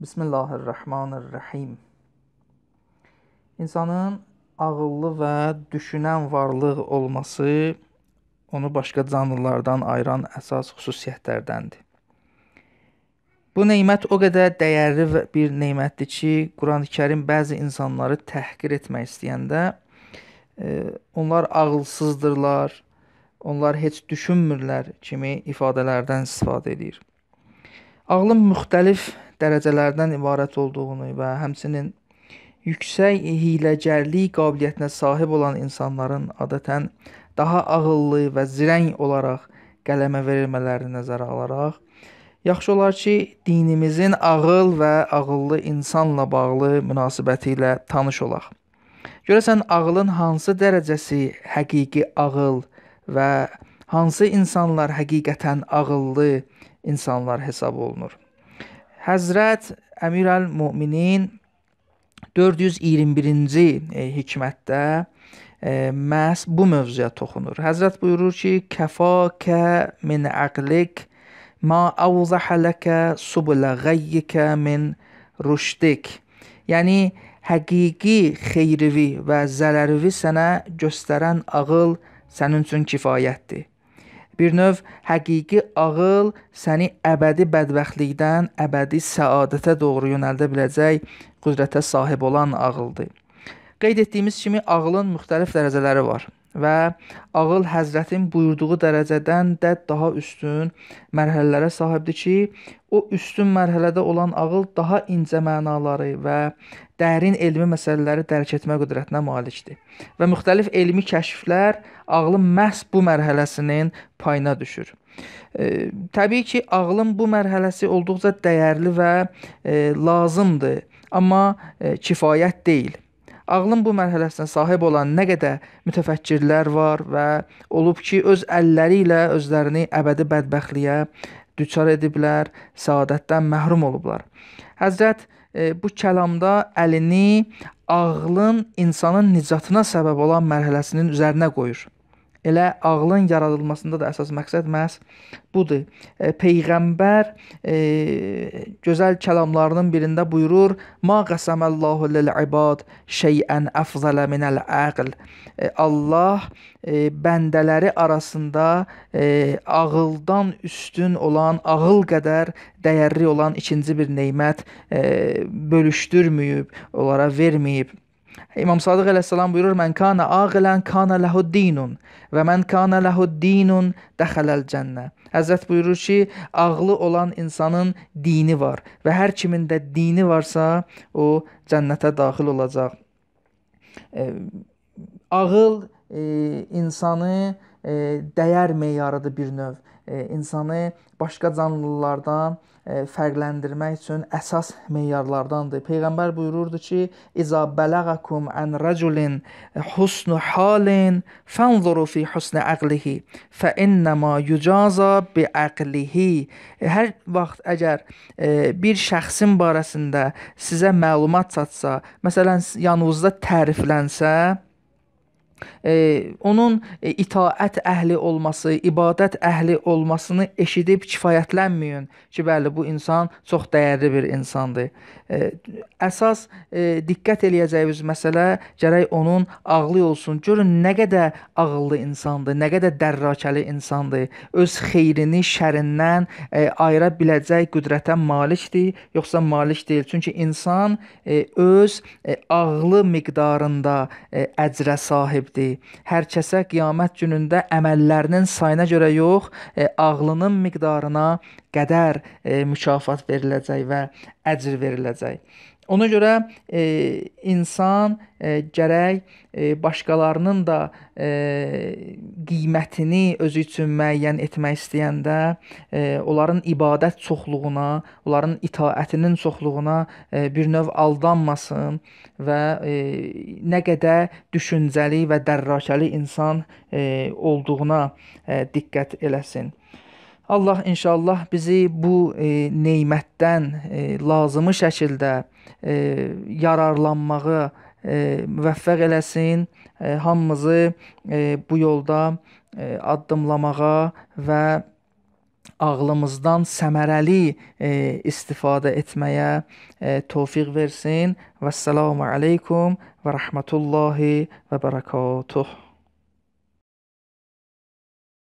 Bismillahirrahmanirrahim. İnsanın ağıllı və düşünən varlıq olması onu başqa canlılardan ayıran əsas xüsusiyyətlərdəndir. Bu nemət o qədər dəyərli bir nemətdir ki, Qurani-Kərim bəzi insanları təhqir etmək istəyəndə e, onlar ağılsızdırlar, onlar heç düşünmürlər kimi ifadələrdən istifadə edir. Ağlın müxtəlif dərəcələrdən ibarət olduğunu və həmçinin yüksək hiyləgərlik qabiliyyətinə sahib olan insanların adətən daha ağıllı və zirəng olaraq qələmə verilmələri nəzərə alaraq yaxşı olar ki, dinimizin ağıl və ağıllı insanla bağlı münasibəti ilə tanış olaq. Görəsən ağılın hansı dərəcəsi həqiqi ağıl və hansı insanlar həqiqətən ağıllı insanlar hesab olunur? Həzrət Əmirəl-Möminin 421-ci e, hikmətdə e, məhz bu mövzuya toxunur. Həzrət buyurur ki: "Kəfakə min aqlik ma awzaha laka subula ghayyika min rushdik." Yəni həqiqi xeyrivi və zərərvi sənə göstərən ağıl sənin üçün kifayətdir bir növ həqiqi ağıl səni əbədi bədbəxtlikdən əbədi səadətə doğru yönəldə biləcək qüdrətə sahib olan ağıldır. Qeyd etdiyimiz kimi ağlın müxtəlif dərəcələri var və ağıl Həzrətin buyurduğu dərəcədən də daha üstün mərhələlərə sahibdir ki, o üstün mərhələdə olan ağıl daha incə mənaları və dərin elmi məsələləri dərk etmə qüdrətinə malikdir. Və müxtəlif elmi kəşflər ağlın məhz bu mərhələsinin payına düşür. E, təbii ki, ağlın bu mərhələsi olduqca dəyərli və e, lazımdır, amma e, kifayət deyil. Ağlın bu mərhələsinə sahib olan nə qədər mütəfəkkirlər var və olub ki, öz əlləri ilə özlərini əbədi bədbəxtliyə düçar ediblər, səadətdən məhrum olublar. Həzrət e, bu kəlamda əlini ağlın insanın nicatına səbəb olan mərhələsinin üzərinə qoyur. Elə ağlın yaradılmasında da əsas məqsəd məhz budur. E, Peyğəmbər e, gözəl kəlamlarının birində buyurur: "Ma qasamallahu lil ibad şey'an afzala min al aql." E, Allah e, bəndələri arasında e, ağıldan üstün olan, ağıl qədər dəyərli olan ikinci bir nemət e, bölüşdürməyib, onlara verməyib. İmam Sadıq əleyhissalam buyurur: "Mən kana ağilən kana lehuddinun və mən kana lehuddinun dəxələl cənnə." Həzrət buyurur ki, ağlı olan insanın dini var və hər kimin də dini varsa, o cənnətə daxil olacaq. Ağıl E, insanı e, dəyər meyarıdır bir növ. E, insanı başqa canlılardan fərqləndirmək üçün əsas meyarlardandır. Peyğəmbər buyururdu ki: "İza balagakum an raculin husnu halin fanzuru fi husni aqlihi fa innama yujaza bi aqlihi." Hər vaxt əgər bir şəxsin barəsində sizə məlumat çatsa, məsələn, yanınızda təriflənsə, onun e, itaət əhli olması, ibadət əhli olmasını eşidib kifayətlənməyin ki, bəli bu insan çox dəyərli bir insandır. Əsas e, diqqət eləyəcəyimiz məsələ gərək onun ağlı olsun. Görün nə qədər ağıllı insandır, nə qədər dərrakəli insandır. Öz xeyrini şərindən e, ayıra biləcək qüdrətə malikdir, yoxsa malik deyil. Çünki insan öz ağlı miqdarında əcrə sahibdir veribdir. Hər kəsə qiyamət günündə əməllərinin sayına görə yox, e, ağlının miqdarına qədər e, mükafat veriləcək və əcr veriləcək. Ona görə e, insan e, gərək e, başqalarının da e, qiymətini özü üçün müəyyən etmək istəyəndə e, onların ibadət çoxluğuna, onların itaətinin çoxluğuna e, bir növ aldanmasın və e, nə qədər düşüncəli və dərrakəli insan e, olduğuna e, diqqət eləsin. Allah inşallah bizi bu e, neymətdən e, lazımı şəkildə e, yararlanmağı e, müvəffəq eləsin. E, hamımızı e, bu yolda e, addımlamağa və ağlımızdan səmərəli e, istifadə etməyə e, tövfiq versin. Vəssalamu aleykum və rahmetullahi və bərəkatuh.